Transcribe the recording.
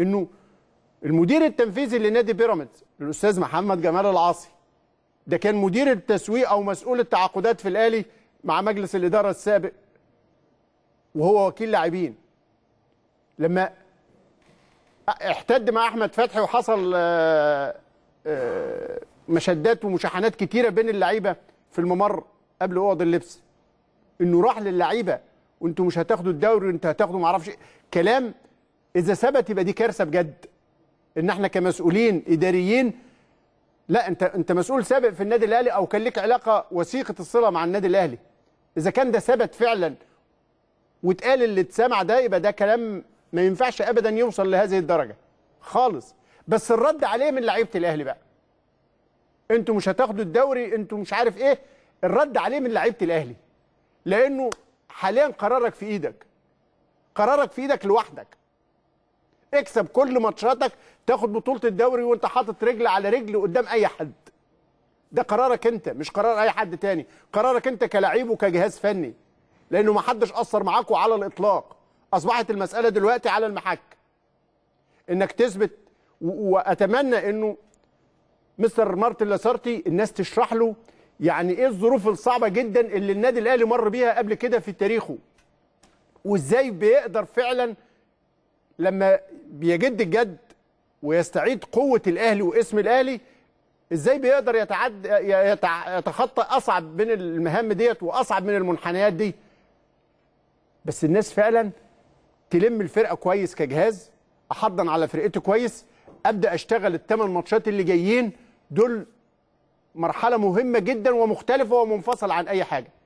انه المدير التنفيذي لنادي بيراميدز الاستاذ محمد جمال العاصي ده كان مدير التسويق او مسؤول التعاقدات في الاهلي مع مجلس الاداره السابق وهو وكيل لاعبين لما احتد مع احمد فتحي وحصل آه، آه، مشدات ومشاحنات كتيره بين اللعيبه في الممر قبل اوض اللبس انه راح للعيبه وانتم مش هتاخدوا الدوري وانتوا هتاخدوا معرفش إيه. كلام اذا ثبت يبقى دي كارثه بجد ان احنا كمسؤولين اداريين لا انت انت مسؤول سابق في النادي الاهلي او كان لك علاقه وثيقه الصله مع النادي الاهلي اذا كان ده ثبت فعلا واتقال اللي اتسمع ده يبقى ده كلام ما ينفعش ابدا يوصل لهذه الدرجه خالص بس الرد عليه من لعيبه الاهلي بقى انتوا مش هتاخدوا الدوري انتوا مش عارف ايه الرد عليه من لعيبه الاهلي لانه حاليا قرارك في ايدك قرارك في ايدك لوحدك اكسب كل ماتشاتك تاخد بطوله الدوري وانت حاطط رجل على رجل قدام اي حد ده قرارك انت مش قرار اي حد تاني قرارك انت كلاعب وكجهاز فني لانه ما حدش اثر معاكوا على الاطلاق اصبحت المساله دلوقتي على المحك انك تثبت واتمنى انه مستر مارتن لاسارتي الناس تشرح له يعني ايه الظروف الصعبه جدا اللي النادي الاهلي مر بيها قبل كده في تاريخه وازاي بيقدر فعلا لما بيجد الجد ويستعيد قوه الاهلي واسم الاهلي ازاي بيقدر يتعد يتخطى اصعب من المهام ديت واصعب من المنحنيات دي بس الناس فعلا تلم الفرقه كويس كجهاز احضن على فرقتي كويس ابدا اشتغل الثمان ماتشات اللي جايين دول مرحله مهمه جدا ومختلفه ومنفصله عن اي حاجه